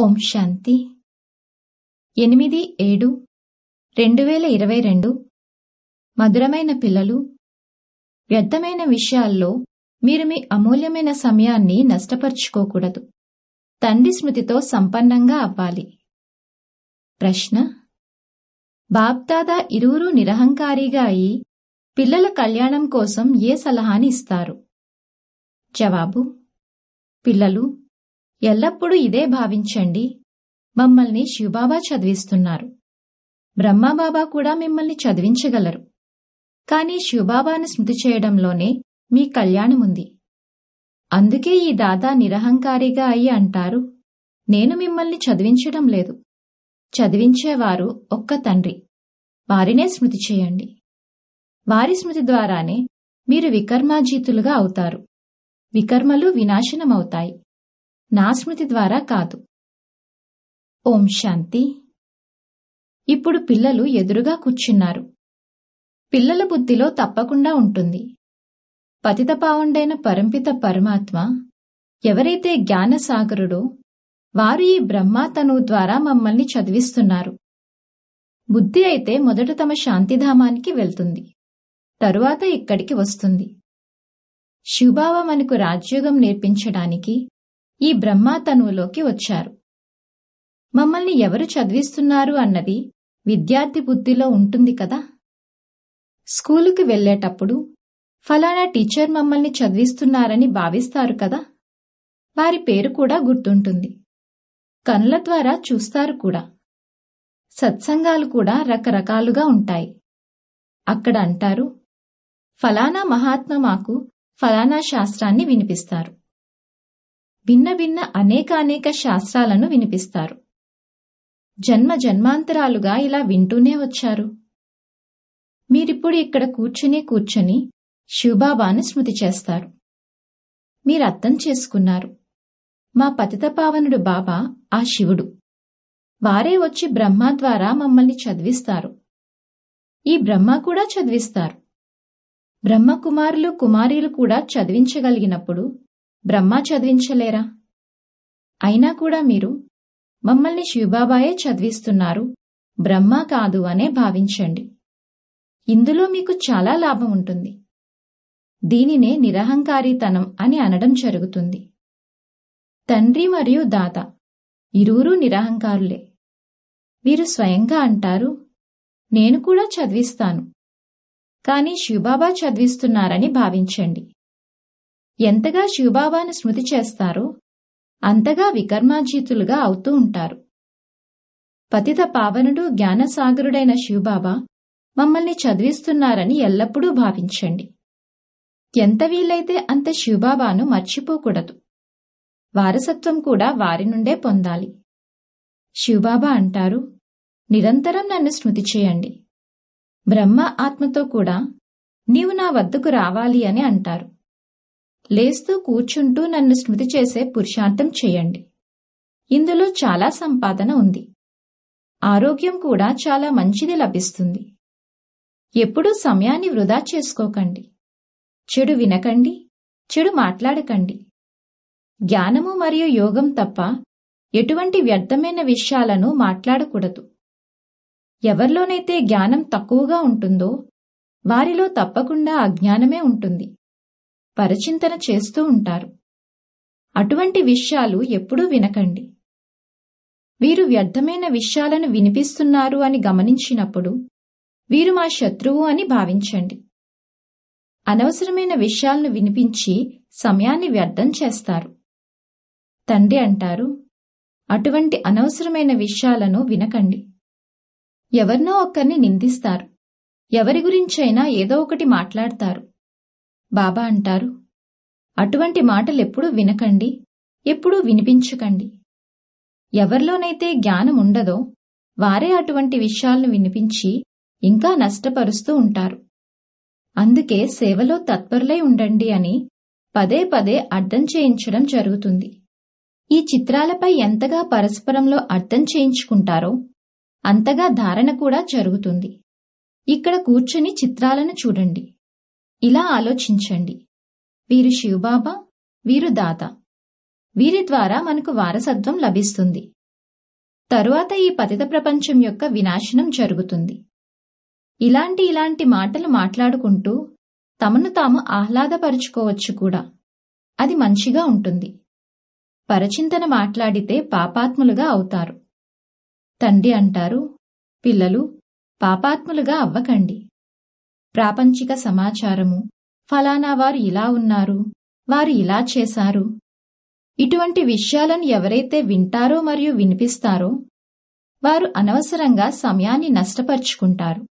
ఓం శాంతి ఎనిమిది ఏడు రెండు వేల ఇరవై రెండు మధురమైన పిల్లలు వ్యర్థమైన విషయాల్లో మీరు మీ అమూల్యమైన సమయాన్ని నష్టపరుచుకోకూడదు తండ్రి స్మృతితో సంపన్నంగా అవ్వాలి ప్రశ్న బాప్దాదా ఇరువురు నిరహంకారిగా అయి పిల్లల కళ్యాణం కోసం ఏ సలహాని ఇస్తారు జవాబు పిల్లలు ఎల్లప్పుడూ ఇదే భావించండి మమ్మల్ని శివబాబా చదివిస్తున్నారు బ్రహ్మబాబా కూడా మిమ్మల్ని చదివించగలరు కానీ శివబాబాను స్మృతి చేయడంలోనే మీ కళ్యాణముంది అందుకే ఈ దాదా నిరహంకారిగా అయి అంటారు నేను మిమ్మల్ని చదివించడం లేదు చదివించేవారు ఒక్క తండ్రి వారినే స్మృతి చేయండి వారి స్మృతి ద్వారానే మీరు వికర్మాజీతులుగా అవుతారు వికర్మలు వినాశనమవుతాయి నా స్మృతి ద్వారా కాదు ఓం శాంతి ఇప్పుడు పిల్లలు ఎదురుగా కూర్చున్నారు పిల్లల బుద్ధిలో తప్పకుండా ఉంటుంది పతితపావుండైన పరంపిత పరమాత్మ ఎవరైతే జ్ఞానసాగరుడో వారు ఈ బ్రహ్మాతను ద్వారా మమ్మల్ని చదివిస్తున్నారు బుద్ధి అయితే మొదట తమ శాంతిధామానికి వెళ్తుంది తరువాత ఇక్కడికి వస్తుంది శుభావ మనకు రాజ్యోగం నేర్పించడానికి ఈ బ్రహ్మాతనువులోకి వచ్చారు మమ్మల్ని ఎవరు చదివిస్తున్నారు అన్నది విద్యార్థి బుద్ధిలో ఉంటుంది కదా స్కూలుకి వెళ్లేటప్పుడు ఫలానా టీచర్ మమ్మల్ని చదివిస్తున్నారని భావిస్తారు కదా వారి పేరు కూడా గుర్తుంటుంది కనుల ద్వారా చూస్తారు కూడా సత్సంగాలు కూడా రకరకాలుగా ఉంటాయి అక్కడ అంటారు ఫలానా మహాత్మ మాకు ఫలానా శాస్త్రాన్ని వినిపిస్తారు భిన్న భిన్న అనేకానేక శాస్త్రాలను వినిపిస్తారు జన్మ జన్మాంతరాలుగా ఇలా వింటూనే వచ్చారు మీరిప్పుడు ఇక్కడ కూర్చుని కూర్చుని శివబాబాను స్మృతి చేస్తారు మీరు అర్థం చేసుకున్నారు మా పతితపావనుడు బాబా ఆ శివుడు వారే వచ్చి బ్రహ్మ ద్వారా మమ్మల్ని చదివిస్తారు ఈ బ్రహ్మ కూడా చదివిస్తారు బ్రహ్మ కుమారులు కుమారీలు కూడా చదివించగలిగినప్పుడు బ్రహ్మ చదివించలేరా అయినా కూడా మీరు మమ్మల్ని శివబాబాయే చదివిస్తున్నారు బ్రహ్మ కాదు అనే భావించండి ఇందులో మీకు చాలా లాభం ఉంటుంది దీనినే నిరహంకారీతనం అని అనడం జరుగుతుంది తండ్రి మరియు దాత ఇరువురూ నిరహంకారులే వీరు స్వయంగా అంటారు నేను కూడా చదివిస్తాను కానీ శివబాబా చదివిస్తున్నారని భావించండి ఎంతగా శివబాబాను స్మృతి చేస్తారో అంతగా వికర్మాజీతులుగా అవుతూ ఉంటారు పతిత పావనుడు జ్ఞానసాగరుడైన శివబాబా మమ్మల్ని చదివిస్తున్నారని ఎల్లప్పుడూ భావించండి ఎంత వీలైతే అంత శివబాబాను మర్చిపోకూడదు వారసత్వం కూడా వారి నుండే పొందాలి శివబాబా అంటారు నిరంతరం నన్ను స్మృతి చేయండి బ్రహ్మ ఆత్మతో కూడా నీవు నా వద్దకు రావాలి అని అంటారు లేస్తూ కూర్చుంటూ నన్ను స్మృతి చేసే పురుషార్థం చేయండి ఇందులో చాలా సంపాదన ఉంది ఆరోగ్యం కూడా చాలా మంచిది లభిస్తుంది ఎప్పుడూ సమయాన్ని వృధా చేసుకోకండి చెడు వినకండి చెడు మాట్లాడకండి జ్ఞానము మరియు యోగం తప్ప ఎటువంటి వ్యర్థమైన విషయాలను మాట్లాడకూడదు ఎవరిలోనైతే జ్ఞానం తక్కువగా ఉంటుందో వారిలో తప్పకుండా అజ్ఞానమే ఉంటుంది పరచింతన చేస్తూ ఉంటారు అటువంటి విషయాలు ఎప్పుడూ వినకండి వీరు వ్యర్థమైన విషయాలను వినిపిస్తున్నారు అని గమనించినప్పుడు వీరు మా శత్రువు అని భావించండి అనవసరమైన విషయాలను వినిపించి సమయాన్ని వ్యర్థం చేస్తారు తండ్రి అంటారు అటువంటి అనవసరమైన విషయాలను వినకండి ఎవరినో ఒక్కరిని నిందిస్తారు ఎవరి గురించైనా ఏదో ఒకటి మాట్లాడతారు బాబా అంటారు అటువంటి మాటలెప్పుడూ వినకండి ఎప్పుడూ వినిపించకండి ఎవరిలోనైతే జ్ఞానం ఉండదో వారే అటువంటి విషయాలను వినిపించి ఇంకా నష్టపరుస్తూ ఉంటారు అందుకే సేవలో తత్పరులై ఉండండి అని పదే పదే అర్థం చేయించడం జరుగుతుంది ఈ చిత్రాలపై ఎంతగా పరస్పరంలో అర్థం చేయించుకుంటారో అంతగా ధారణ కూడా జరుగుతుంది ఇక్కడ కూర్చుని చిత్రాలను చూడండి ఇలా ఆలోచించండి వీరు శివబాబా వీరు దాత వీరి ద్వారా మనకు వారసత్వం లభిస్తుంది తరువాత ఈ పతిత ప్రపంచం యొక్క వినాశనం జరుగుతుంది ఇలాంటి ఇలాంటి మాటలు మాట్లాడుకుంటూ తమను తాము ఆహ్లాదపరుచుకోవచ్చు కూడా అది మంచిగా ఉంటుంది పరచింతన మాట్లాడితే పాపాత్ములుగా అవుతారు తండ్రి అంటారు పిల్లలు పాపాత్ములుగా అవ్వకండి ప్రాపంచిక సమాచారము ఫలానా వారు ఇలా ఉన్నారు వారు ఇలా చేశారు ఇటువంటి విషయాలను ఎవరైతే వింటారో మరియు వినిపిస్తారో వారు అనవసరంగా సమయాన్ని నష్టపరుచుకుంటారు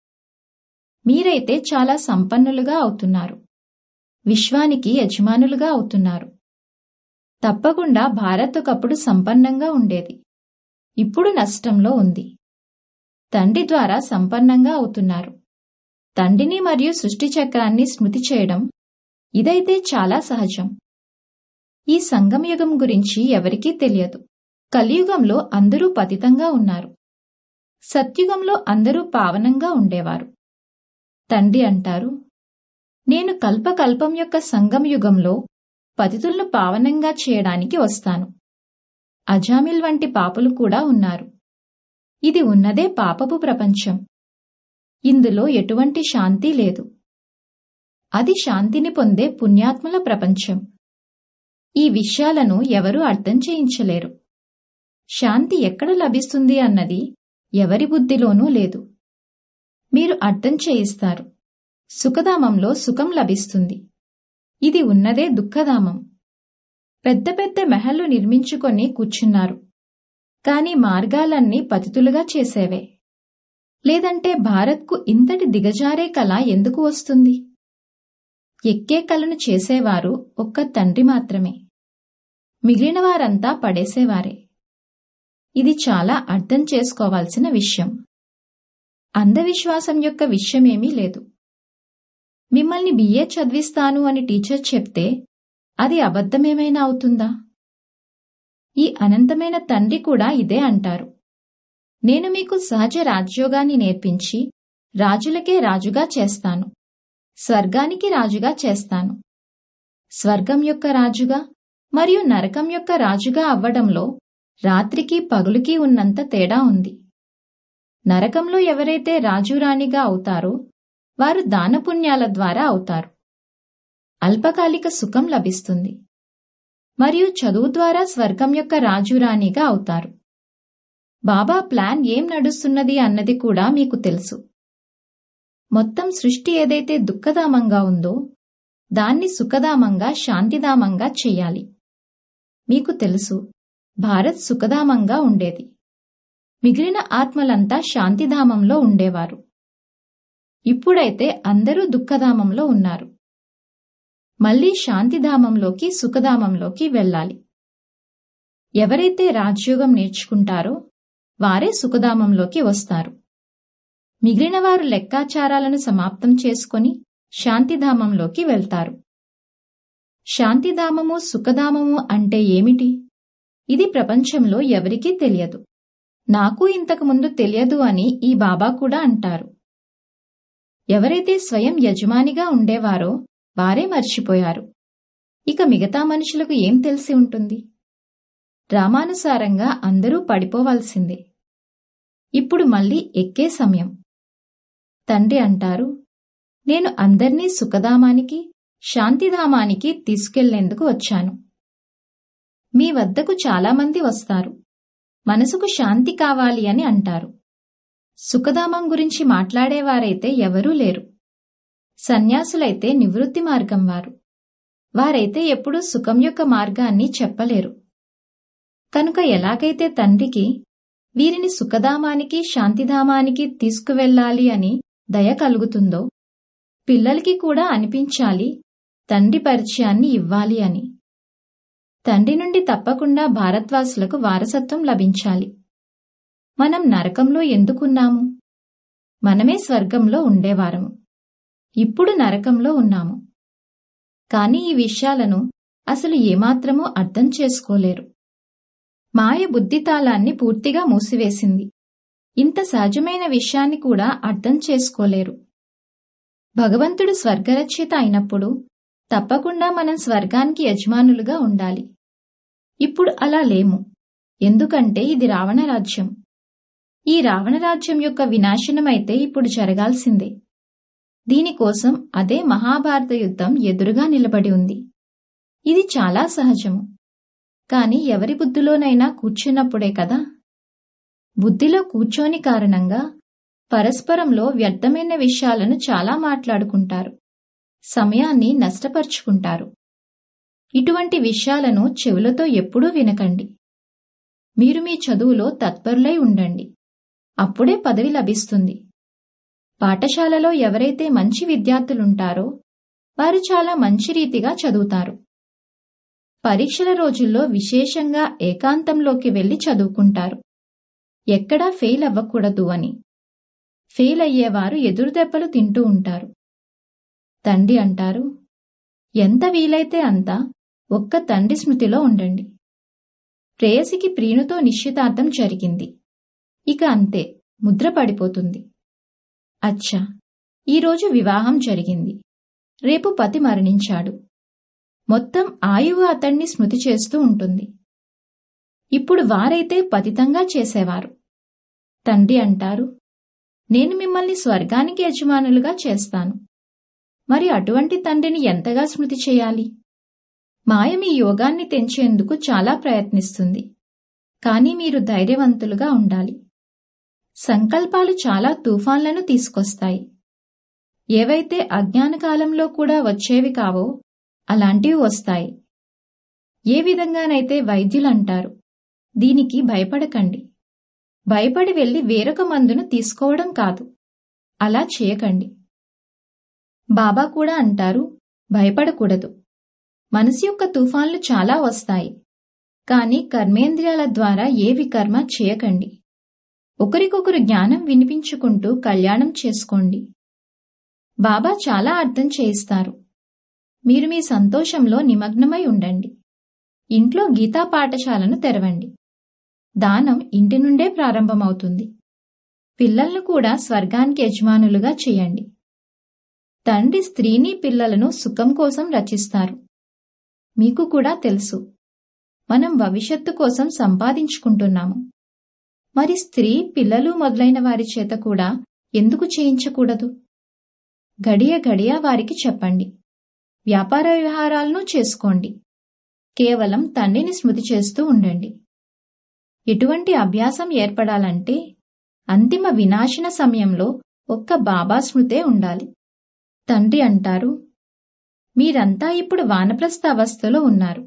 మీరైతే చాలా సంపన్నులుగా అవుతున్నారు విశ్వానికి యజమానులుగా అవుతున్నారు తప్పకుండా భారత్ ఒకప్పుడు సంపన్నంగా ఉండేది ఇప్పుడు నష్టంలో ఉంది తండ్రి ద్వారా సంపన్నంగా అవుతున్నారు తండ్రిని మరియు సృష్టి చక్రాన్ని స్మృతి చేయడం ఇదైతే చాలా సహజం ఈ సంగమయుగం గురించి ఎవరికీ తెలియదు కలియుగంలో అందరూ పతితంగా ఉన్నారు సత్యుగంలో అందరూ పావనంగా ఉండేవారు తండ్రి అంటారు నేను కల్పకల్పం యొక్క సంగమయుగంలో పతితులను పావనంగా చేయడానికి వస్తాను అజామిల్ వంటి పాపలు కూడా ఉన్నారు ఇది ఉన్నదే పాపపు ప్రపంచం ఇందులో ఎటువంటి శాంతి లేదు అది శాంతిని పొందే పుణ్యాత్మల ప్రపంచం ఈ విషయాలను ఎవరూ అర్థం చేయించలేరు శాంతి ఎక్కడ లభిస్తుంది అన్నది ఎవరి బుద్ధిలోనూ లేదు మీరు అర్థం చేయిస్తారు సుఖధామంలో సుఖం లభిస్తుంది ఇది ఉన్నదే దుఃఖధామం పెద్ద పెద్ద మెహళ్లు నిర్మించుకొని కూర్చున్నారు కాని మార్గాలన్నీ పతితులుగా చేసేవే లేదంటే భారత్కు ఇంతటి దిగజారే కళ ఎందుకు వస్తుంది ఎక్కే కళను చేసేవారు ఒక్క తండ్రి మాత్రమే మిగిలిన వారంతా పడేసేవారే ఇది చాలా అర్థం చేసుకోవాల్సిన విషయం అంధవిశ్వాసం యొక్క విషయమేమీ లేదు మిమ్మల్ని బిఏ చదివిస్తాను అని టీచర్ చెప్తే అది అబద్ధమేమైనా అవుతుందా ఈ అనంతమైన తండ్రి కూడా ఇదే అంటారు నేను మీకు సహజ రాజ్యోగాన్ని నేర్పించి రాజులకే రాజుగా చేస్తాను స్వర్గానికి రాజుగా చేస్తాను స్వర్గం యొక్క రాజుగా మరియు నరకం యొక్క రాజుగా అవ్వడంలో రాత్రికి పగులుకి ఉన్నంత తేడా ఉంది నరకంలో ఎవరైతే రాజురాణిగా అవుతారో వారు దానపుణ్యాల ద్వారా అవుతారు అల్పకాలిక సుఖం లభిస్తుంది మరియు చదువు ద్వారా స్వర్గం యొక్క రాజురాణిగా అవుతారు బాబా ప్లాన్ ఏం నడుస్తున్నది అన్నది కూడా మీకు తెలుసు మొత్తం సృష్టి ఏదైతే దుఃఖధామంగా ఉందో దాన్ని సుఖధామంగా శాంతిధామంగా చెయ్యాలి మీకు తెలుసు భారత్ సుఖధామంగా ఉండేది మిగిలిన ఆత్మలంతా శాంతిధామంలో ఉండేవారు ఇప్పుడైతే అందరూ దుఃఖధామంలో ఉన్నారు మళ్ళీ శాంతిధామంలోకి సుఖధామంలోకి వెళ్ళాలి ఎవరైతే రాజ్యోగం నేర్చుకుంటారో వారే సుఖధామంలోకి వస్తారు మిగిలిన వారు లెక్కాచారాలను సమాప్తం చేసుకొని శాంతిధామంలోకి వెళ్తారు శాంతిధామము సుఖధామము అంటే ఏమిటి ఇది ప్రపంచంలో ఎవరికీ తెలియదు నాకు ఇంతకుముందు తెలియదు అని ఈ బాబా కూడా అంటారు ఎవరైతే స్వయం యజమానిగా ఉండేవారో వారే మర్చిపోయారు ఇక మిగతా మనుషులకు ఏం తెలిసి ఉంటుంది రామానుసారంగా అందరూ పడిపోవాల్సిందే ఇప్పుడు మళ్ళీ ఎక్కే సమయం తండ్రి అంటారు నేను అందర్నీ సుఖధామానికి శాంతిధామానికి తీసుకెళ్లేందుకు వచ్చాను మీ వద్దకు చాలామంది వస్తారు మనసుకు శాంతి కావాలి అని అంటారు సుఖధామం గురించి మాట్లాడేవారైతే ఎవరూ లేరు సన్యాసులైతే నివృత్తి మార్గం వారు వారైతే ఎప్పుడూ సుఖం యొక్క మార్గాన్ని చెప్పలేరు కనుక ఎలాగైతే తండ్రికి వీరిని సుఖధామానికి శాంతిధామానికి తీసుకువెళ్ళాలి అని దయ కలుగుతుందో పిల్లలకి కూడా అనిపించాలి తండ్రి పరిచయాన్ని ఇవ్వాలి అని తండ్రి నుండి తప్పకుండా భారత్వాసులకు వారసత్వం లభించాలి మనం నరకంలో ఎందుకున్నాము మనమే స్వర్గంలో ఉండేవారము ఇప్పుడు నరకంలో ఉన్నాము కానీ ఈ విషయాలను అసలు ఏమాత్రమూ అర్థం చేసుకోలేరు మాయ బుద్ధితాళాన్ని పూర్తిగా మూసివేసింది ఇంత సహజమైన విషయాన్ని కూడా అర్థం చేసుకోలేరు భగవంతుడు స్వర్గరక్షిత అయినప్పుడు తప్పకుండా మనం స్వర్గానికి యజమానులుగా ఉండాలి ఇప్పుడు అలా లేము ఎందుకంటే ఇది రావణ రాజ్యం ఈ రావణ రాజ్యం యొక్క వినాశనమైతే ఇప్పుడు జరగాల్సిందే దీనికోసం అదే మహాభారత యుద్ధం ఎదురుగా నిలబడి ఉంది ఇది చాలా సహజము కాని ఎవరి బుద్ధిలోనైనా కూర్చున్నప్పుడే కదా బుద్ధిలో కూర్చోని కారణంగా పరస్పరంలో వ్యర్థమైన విషయాలను చాలా మాట్లాడుకుంటారు సమయాన్ని నష్టపరుచుకుంటారు ఇటువంటి విషయాలను చెవులతో ఎప్పుడూ వినకండి మీరు మీ చదువులో తత్పరులై ఉండండి అప్పుడే పదవి లభిస్తుంది పాఠశాలలో ఎవరైతే మంచి విద్యార్థులుంటారో వారు చాలా మంచి రీతిగా చదువుతారు పరీక్షల రోజుల్లో విశేషంగా ఏకాంతంలోకి వెళ్లి చదువుకుంటారు ఎక్కడా ఫెయిల్ అవ్వకూడదు అని ఫెయిల్ అయ్యేవారు ఎదురుదెబ్బలు తింటూ ఉంటారు తండ్రి అంటారు ఎంత వీలైతే అంత ఒక్క తండ్రి స్మృతిలో ఉండండి ప్రేయసికి ప్రీణుతో నిశ్చితార్థం జరిగింది ఇక అంతే ముద్ర పడిపోతుంది అచ్చా ఈరోజు వివాహం జరిగింది రేపు పతి మరణించాడు మొత్తం ఆయువు అతణ్ణి స్మృతి చేస్తూ ఉంటుంది ఇప్పుడు వారైతే పతితంగా చేసేవారు తండ్రి అంటారు నేను మిమ్మల్ని స్వర్గానికి యజమానులుగా చేస్తాను మరి అటువంటి తండ్రిని ఎంతగా స్మృతి చేయాలి మాయమీ యోగాన్ని తెంచేందుకు చాలా ప్రయత్నిస్తుంది కానీ మీరు ధైర్యవంతులుగా ఉండాలి సంకల్పాలు చాలా తుఫాన్లను తీసుకొస్తాయి ఏవైతే అజ్ఞాన కాలంలో కూడా వచ్చేవి కావో అలాంటివి వస్తాయి ఏ విధంగానైతే వైద్యులంటారు దీనికి భయపడకండి భయపడి వెళ్ళి వేరొక మందును తీసుకోవడం కాదు అలా చేయకండి బాబా కూడా అంటారు భయపడకూడదు మనసు యొక్క తుఫాన్లు చాలా వస్తాయి కానీ కర్మేంద్రియాల ద్వారా ఏ వికర్మ చేయకండి ఒకరికొకరు జ్ఞానం వినిపించుకుంటూ కళ్యాణం చేసుకోండి బాబా చాలా అర్థం చేయిస్తారు మీరు మీ సంతోషంలో నిమగ్నమై ఉండండి ఇంట్లో గీతా పాఠశాలను తెరవండి దానం ఇంటి నుండే ప్రారంభమవుతుంది పిల్లలను కూడా స్వర్గానికి యజమానులుగా చేయండి తండ్రి స్త్రీని పిల్లలను సుఖం కోసం రచిస్తారు మీకు కూడా తెలుసు మనం భవిష్యత్తు కోసం సంపాదించుకుంటున్నాము మరి స్త్రీ పిల్లలు మొదలైన వారి చేత కూడా ఎందుకు చేయించకూడదు గడియ గడియా వారికి చెప్పండి వ్యాపార వ్యవహారాలను చేసుకోండి కేవలం తండ్రిని స్మృతి చేస్తూ ఉండండి ఎటువంటి అభ్యాసం ఏర్పడాలంటే అంతిమ వినాశన సమయంలో ఒక్క బాబా స్మృతే ఉండాలి తండ్రి అంటారు మీరంతా ఇప్పుడు వానప్రస్థ అవస్థలో ఉన్నారు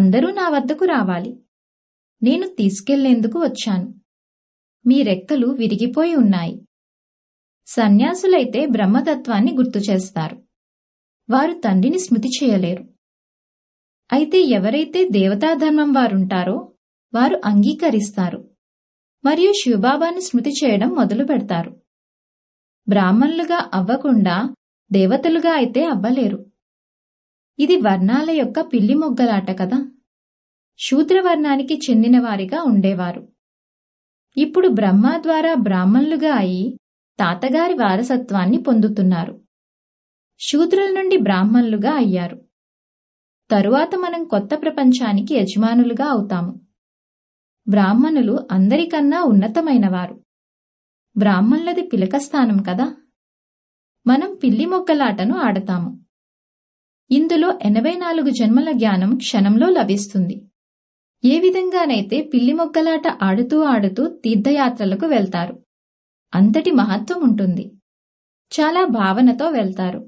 అందరూ నా వద్దకు రావాలి నేను తీసుకెళ్లేందుకు వచ్చాను మీ రెక్కలు విరిగిపోయి ఉన్నాయి సన్యాసులైతే బ్రహ్మతత్వాన్ని గుర్తు చేస్తారు వారు తండ్రిని స్మృతి చేయలేరు అయితే ఎవరైతే దేవతాధర్మం వారుంటారో వారు అంగీకరిస్తారు మరియు శివబాబాను స్మృతి చేయడం మొదలు పెడతారు బ్రాహ్మణులుగా అవ్వకుండా దేవతలుగా అయితే అవ్వలేరు ఇది వర్ణాల యొక్క పిల్లి మొగ్గలాట కదా శూద్రవర్ణానికి చెందినవారిగా ఉండేవారు ఇప్పుడు బ్రహ్మ ద్వారా బ్రాహ్మణులుగా అయి తాతగారి వారసత్వాన్ని పొందుతున్నారు శూద్రుల నుండి బ్రాహ్మణులుగా అయ్యారు తరువాత మనం కొత్త ప్రపంచానికి యజమానులుగా అవుతాము బ్రాహ్మణులు అందరికన్నా ఉన్నతమైనవారు బ్రాహ్మణులది పిలక స్థానం కదా మనం పిల్లి మొక్కలాటను ఆడతాము ఇందులో ఎనభై నాలుగు జన్మల జ్ఞానం క్షణంలో లభిస్తుంది ఏ విధంగానైతే పిల్లి మొక్కలాట ఆడుతూ ఆడుతూ తీర్థయాత్రలకు వెళ్తారు అంతటి మహత్వం ఉంటుంది చాలా భావనతో వెళ్తారు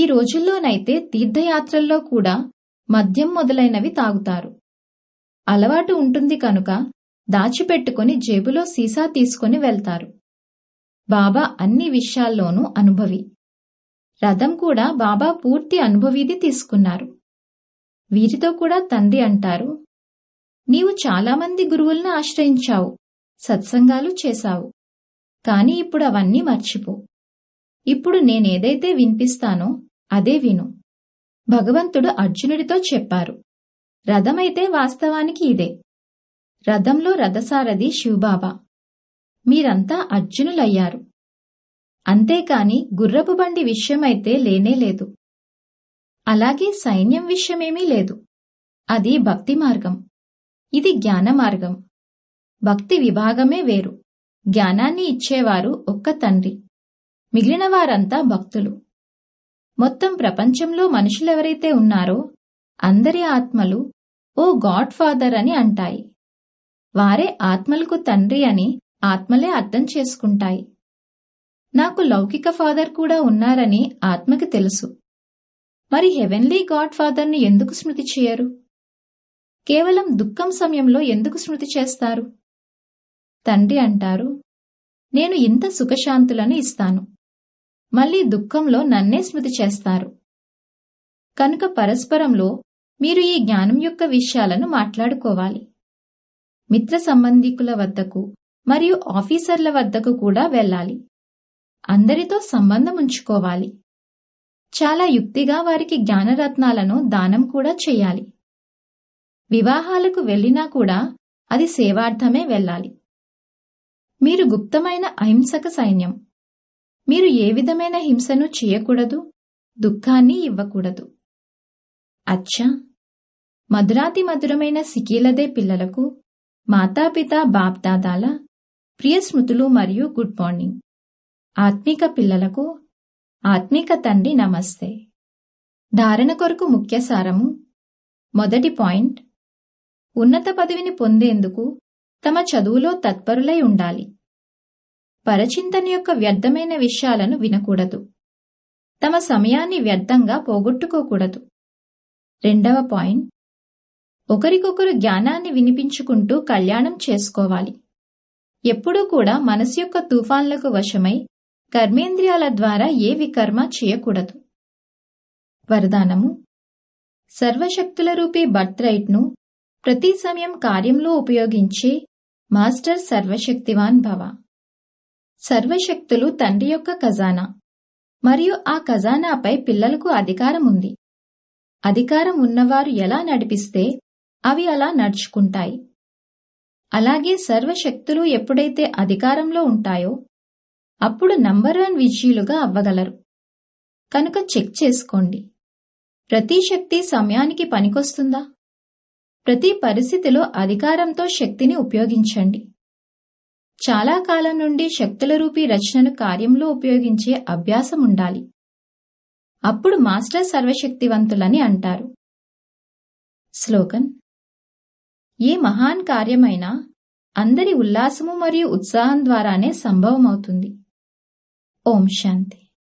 ఈ రోజుల్లోనైతే తీర్థయాత్రల్లో కూడా మద్యం మొదలైనవి తాగుతారు అలవాటు ఉంటుంది కనుక దాచిపెట్టుకుని జేబులో సీసా తీసుకుని వెళ్తారు బాబా అన్ని విషయాల్లోనూ అనుభవి రథం కూడా బాబా పూర్తి అనుభవీది తీసుకున్నారు వీరితో కూడా తండ్రి అంటారు నీవు చాలామంది గురువులను ఆశ్రయించావు సత్సంగాలు చేశావు కాని ఇప్పుడు అవన్నీ మర్చిపో ఇప్పుడు నేనేదైతే వినిపిస్తానో అదే విను భగవంతుడు అర్జునుడితో చెప్పారు రథమైతే వాస్తవానికి ఇదే రథంలో రథసారథి శివబాబా మీరంతా అర్జునులయ్యారు అంతేకాని గుర్రపు బండి విషయమైతే లేనేలేదు అలాగే సైన్యం విషయమేమీ లేదు అది భక్తి మార్గం ఇది జ్ఞాన మార్గం భక్తి విభాగమే వేరు జ్ఞానాన్ని ఇచ్చేవారు ఒక్క తండ్రి మిగిలిన వారంతా భక్తులు మొత్తం ప్రపంచంలో మనుషులెవరైతే ఉన్నారో అందరి ఆత్మలు ఓ గాడ్ ఫాదర్ అని అంటాయి వారే ఆత్మలకు తండ్రి అని ఆత్మలే అర్థం చేసుకుంటాయి నాకు లౌకిక ఫాదర్ కూడా ఉన్నారని ఆత్మకి తెలుసు మరి హెవెన్లీ గాడ్ ఫాదర్ను ఎందుకు స్మృతి చేయరు కేవలం దుఃఖం సమయంలో ఎందుకు స్మృతి చేస్తారు తండ్రి అంటారు నేను ఇంత సుఖశాంతులను ఇస్తాను మళ్లీ దుఃఖంలో నన్నే స్మృతి చేస్తారు కనుక పరస్పరంలో మీరు ఈ జ్ఞానం యొక్క విషయాలను మాట్లాడుకోవాలి మిత్ర సంబంధికుల వద్దకు మరియు ఆఫీసర్ల వద్దకు కూడా వెళ్ళాలి అందరితో సంబంధం ఉంచుకోవాలి చాలా యుక్తిగా వారికి జ్ఞానరత్నాలను దానం కూడా చేయాలి వివాహాలకు వెళ్ళినా కూడా అది సేవార్థమే వెళ్ళాలి మీరు గుప్తమైన అహింసక సైన్యం మీరు ఏ విధమైన హింసను చేయకూడదు దుఃఖాన్ని ఇవ్వకూడదు అచ్చా మధురాతి మధురమైన సికీలదే పిల్లలకు మాతాపిత బాప్దాదాల ప్రియ స్మృతులు మరియు గుడ్ మార్నింగ్ ఆత్మిక పిల్లలకు ఆత్మిక తండ్రి నమస్తే ధారణ కొరకు ముఖ్య సారము మొదటి పాయింట్ ఉన్నత పదవిని పొందేందుకు తమ చదువులో తత్పరులై ఉండాలి పరచింతన యొక్క వ్యర్థమైన విషయాలను వినకూడదు తమ సమయాన్ని వ్యర్థంగా పోగొట్టుకోకూడదు రెండవ పాయింట్ ఒకరికొకరు జ్ఞానాన్ని వినిపించుకుంటూ కళ్యాణం చేసుకోవాలి ఎప్పుడూ కూడా మనసు యొక్క తుఫాన్లకు వశమై కర్మేంద్రియాల ద్వారా ఏ వికర్మ చేయకూడదు వరదానము సర్వశక్తుల రూపే బర్త్రైట్ను ప్రతి సమయం కార్యంలో ఉపయోగించే మాస్టర్ సర్వశక్తివాన్ భవ సర్వశక్తులు తండ్రి యొక్క ఖజానా మరియు ఆ ఖజానాపై పిల్లలకు అధికారం ఉంది అధికారం ఉన్నవారు ఎలా నడిపిస్తే అవి అలా నడుచుకుంటాయి అలాగే సర్వశక్తులు ఎప్పుడైతే అధికారంలో ఉంటాయో అప్పుడు నంబర్ వన్ విజయులుగా అవ్వగలరు కనుక చెక్ చేసుకోండి ప్రతి శక్తి సమయానికి పనికొస్తుందా ప్రతి పరిస్థితిలో అధికారంతో శక్తిని ఉపయోగించండి చాలా కాలం నుండి శక్తుల రూపీ రచనను కార్యంలో ఉపయోగించే అభ్యాసం ఉండాలి అప్పుడు మాస్టర్ సర్వశక్తివంతులని అంటారు స్లోగన్ ఏ మహాన్ కార్యమైనా అందరి ఉల్లాసము మరియు ఉత్సాహం ద్వారానే సంభవమవుతుంది ఓం శాంతి